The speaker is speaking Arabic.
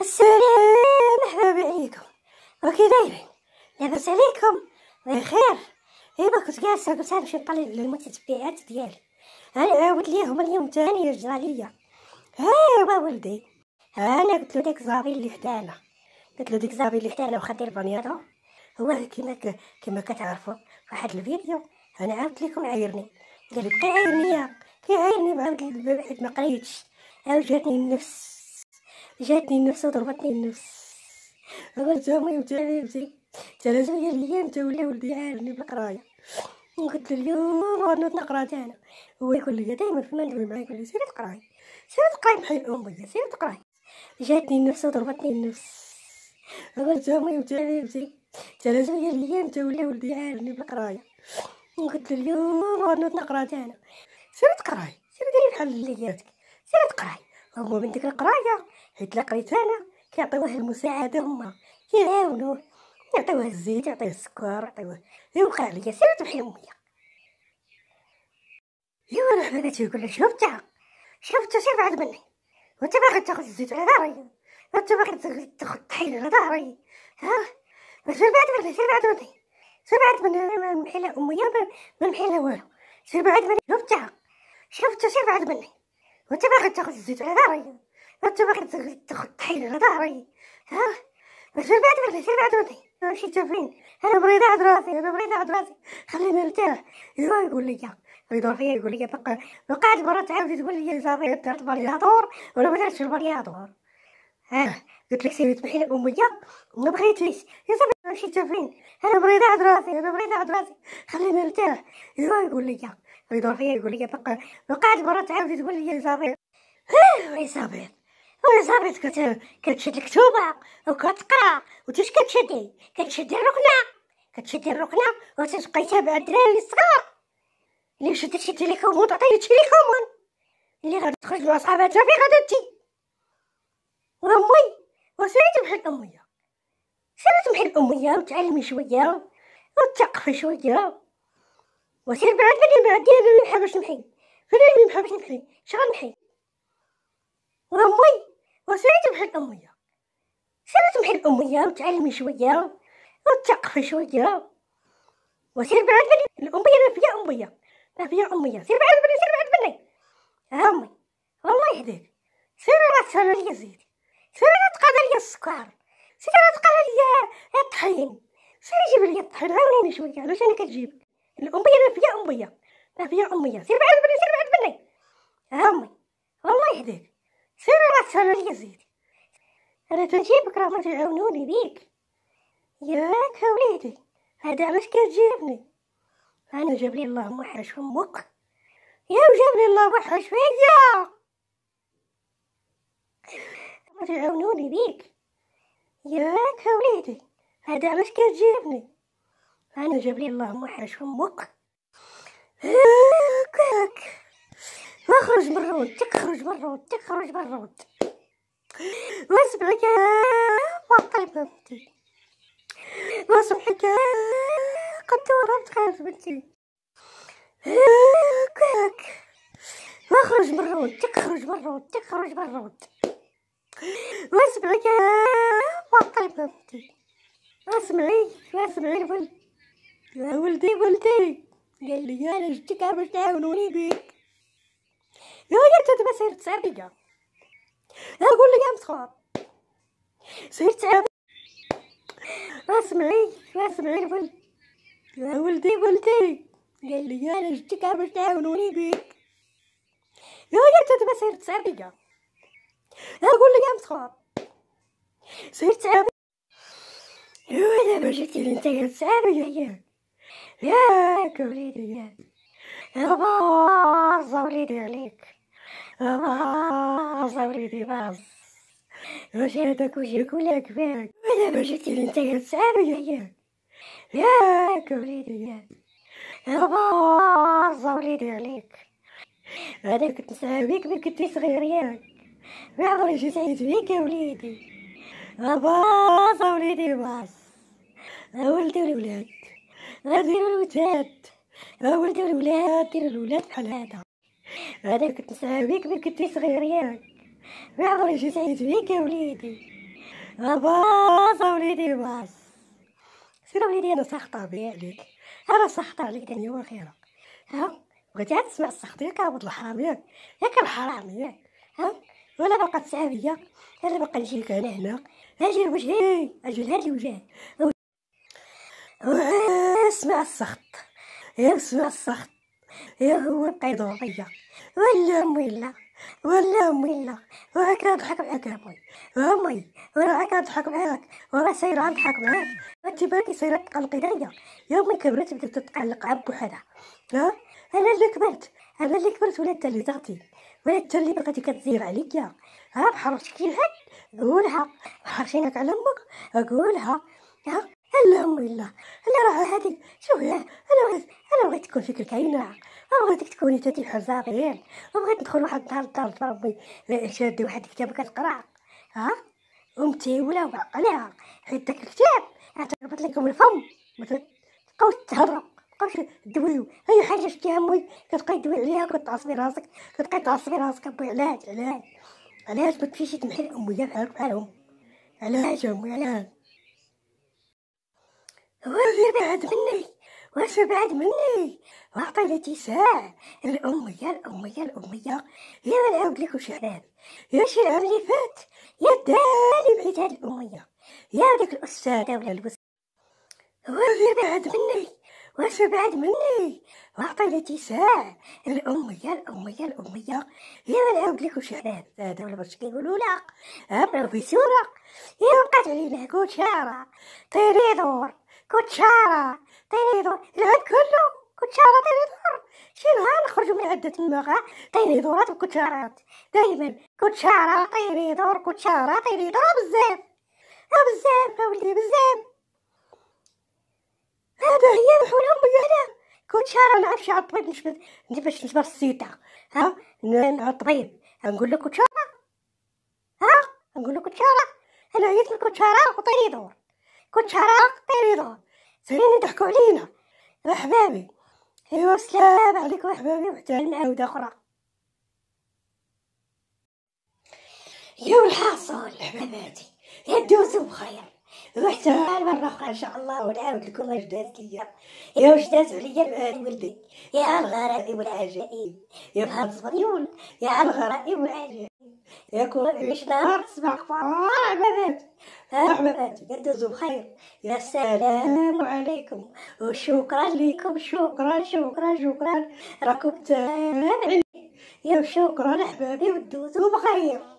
السلام مرحبا عليكم اوكي دايرين لاباس عليكم بخير ايوا كنت جالسه قلت نمشي نطلع للمتتبعات ديالي انا عاودت ليهم اليوم تاني يرجع ليا ايوا ولدي انا قلت له داك زابي اللي حدانا قلت له ديك زابي اللي حدانا واخا دير بنياضه هو كيما ك... كيما كتعرفوا واحد الفيديو انا عاودت لكم عايرني قال لي بقى عايرني يا كيعايرني بعد ما قريتش عاود جاتني النفس جاتني النفس وضربتني النفس قلت لهم امتى امتى تلازم هي اللي امتى ولا ولدي عارفني بالقرايه قلت له اليوم غنوض نقرا انا هو يقول لي دائما في ندوي معايا يقول لي سيري تقراي سيري تقراي بحال الام بيا سيري تقراي جاتني النفس وضربتني النفس قلت لهم امتى امتى تلازم هي اللي امتى ولا ولدي عارفني بالقرايه قلت له اليوم غنوض نقرا انا سيري تقراي سيري ديري بحال اللي جاتك سيري تقراي هو من ديك القرايه حيت لا قريت انا كيعطيوه المساعده هما كيعاونوه يعطيوه الزيت يعطيوه السكر يعطيوه يوقع ليا سيرت بحال امي ايوا انا حبيبتي يقول لك شفتها شفتها شي بعد مني وانت باغي تاخذ الزيت على ظهري وانت باغي تاخذ الطحين على ظهري ها سير بعد مني سير بعد مني سير بعد مني ما نمحي لا امي ما نمحي والو سير بعد مني شفتها شفتها سير بعد مني وانت باغي تاخذ الزيت على ظهري وانت باغي تاخذ الطحين على ظهري ها مش بعد ولي مش بعد ولي مشيت فين انا بغيت نعد راسي انا بغيت نعد راسي خليني نرتاح ايوا يقول لي يدور فيا يقول لي بقى وقعت مرة تعاود تقول لي صافي درت برياضور ولا ما درتش البرياضور ها قلت لك سيرت محيل امية ما بغيتيش يا صاحبي مشيت فين انا بغيت نعد راسي انا بغيت نعد راسي خليني نرتاح ايوا يقول لي ويضرحية يقول لي بقى وقعت مرة تعاود تقول لي صابر يا صابر وانا كنت كتشد الكتوبة وكتقرا وتش كتشدي كتشدي الركنة كتشدي الركنة وتبقى تابع الدراري الصغار اللي شدت شي تيليكوم وتعطيني تيليكوم اللي غادي تخرج مع صحاباتها في غداتي وامي وسمعت بحال امي سمعت بحال امي وتعلمي شوية وتثقفي شوية وسير بعد بعد بعد ديال اللي محبش نحي غير اللي محبش نحي شغل نحي وامي وسيرت بحال الاميه سيرت بحال الاميه وتعلمي شويه وتثقفي شويه وسير بعد بني الاميه ما فيها اميه ما فيها امي سير بعد بني سير بعد بني ها امي الله يهديك سير راه تسال لي زيد سير راه تقاد لي السكر سير راه تقاد لي الطحين سير جيب لي الطحين غير شويه علاش انا كتجيب الأمية ما فيها أمية ما فيها أمية سير بعد مني سير بعد مني ها أمي الله يهديك سير راه تسرى لي زيد أنا تنجيبك راه ما تعاونوني بيك ياك وليدي هذا علاش كتجيبني أنا جاب لي اللهم فمك أمك يا وجاب لي اللهم حرش فيا ما تعاونوني بيك ياك وليدي هذا علاش كتجيبني أنا جاب لي اللهم حاج فمك هكاك اخرج من الرود تخرج من الرود تخرج من الرود واسمعك ما بطل بنتي واسمعك قد قدورة تخرج بنتي هكاك اخرج من الرود تخرج من الرود تخرج من الرود واسمعك يا بطل بنتي ما سمعي بنتي يا ولدي ولدي قال لي انا جبتك باش تعاونوني بيك يا يا تبا سيرت سابقة اقول لك يا مسخور سير سابقة اسمعي اسمعي الولد يا ولدي ولدي قال لي انا جبتك باش تعاونوني بيك يا يا تبا سيرت سابقة اقول لك يا مسخور سير سابقة يا انا ما جيتي انت يا سابقة ياك وليدي ياك باز وليدي عليك باز وليدي باز واش هذاك وجهك ولا كفاك ودابا انت يا نتايا تسعابيا ياك ياك وليدي ياك باز وليدي عليك هذاك كنت نسعابيك من كنتي صغير ياك ما عمري جيت عيد فيك يا وليدي باز وليدي باز ولدي والولاد غدير الولاد أول دير الولاد دير الولاد بحال هادا أنا كنت نسعى بيك من كنتي صغير ياك ما عمري جيت بيك يا وليدي باص وليدي باص سير وليدي انا ساخطه بيا عليك انا ساخطه عليك دنيا يعني واخيره ها بغيتي عاد تسمع السخط ياك عبد الحرام ياك ياك الحرام ياك ها ولا باقا تسعى بيا انا باقا نجيك هنا هنا اجي لوجهي اجي لهاد الوجه يسمع الصخط يسمع الصخط هو قيد وعيا ولا ميلا ولا ميلا وراك كنضحك معاك يا بوي ورا مي ورا كنضحك معاك ورا عم تضحك معاك انت باكي سايرة تقلقي عليا يا مي كبرت بديت تتقلق عب بوحدها ها انا اللي كبرت انا اللي كبرت ولا انت اللي تغطي ولا انت اللي بغيتي كتزير عليا ها بحرشتي هاد قولها حرشينك على امك قولها ها الامر الله انا راه هذيك شوف انا بغيت انا بغيت تكون فكرك عينها بغيتك تكوني تاتي حزه صغير بغيت تدخل واحد الدار الدار ربي شاد واحد الكتاب كتقرا ها امتي ولا وعقلها حيت داك الكتاب عتربط لكم الفم تبقاو تهربوا تبقاو تدويو اي أيوة، حاجه شتيها امي كتبقى دوي عليها كتعصبي راسك كتبقى تعصبي راسك ابوي علاش علاش علاش ما تمشيش تمحي امي بحالهم علاش امي علاش وجي بعد مني وش بعد مني واعطيني ساعة الأمية الأمية الأمية يا العود لك عاد يا العام اللي فات يا دالي بعيد هاد الأمية يا ديك الأستاذة ولا الوس وجي بعد مني وش بعد مني واعطيني ساعة الأمية الأمية الأمية يا العود لك عاد هذا ولا باش كيقولوا لا عمرو بصورة ينقتل له كوتشارة دور كوتشارة دور العد كله كوتشارة دور شنو نخرجوا من عدة طيري دورات وكوتشارات دايما كوتشارة دور كوتشارة دور بزاف بزاف اولي بزاف هذا هي الحلم ديالها كنت شهر ما عرفش على الطبيب نجبد باش نجبر السيتا ها نعطي الطبيب نقول لك كنت ها نقول لك كنت انا عييت لكم شراق وطير يدور كوتش هراق طير دور زين يضحكوا علينا احبابي ايوا السلام عليكم احبابي وحتى المعاودة اخرى اليوم الحاصل حباباتي دوزو بخير وحتى مرة أخرى إن شاء الله ونعاود لكم واش دازت ليا يا واش داز عليا ولدي يا الغرائب والعجائب يا الغرائب والعجائب يكون مش نهار تصبح حمامات حمامات قدزوا بخير يا سلام عليكم وشكرا لكم شكرا شكرا شكرا راكم تمام يا شكرا احبابي ودوزوا بخير